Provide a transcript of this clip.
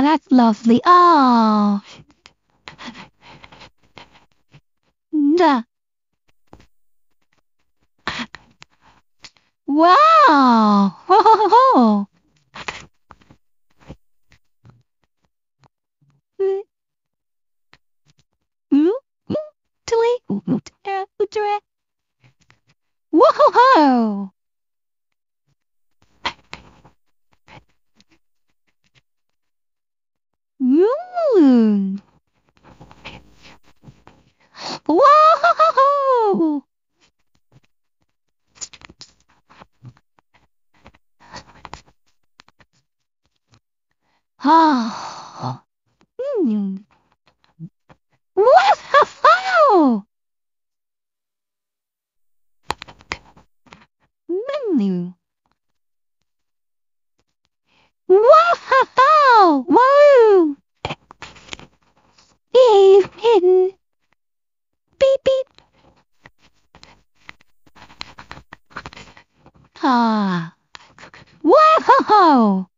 Oh, that's lovely. Oh. Da. Wow. Ho, ho, ho. Whoa! moon. Whoa! Ah. Mm. Wow! Menu. Wow! Ah! Wow!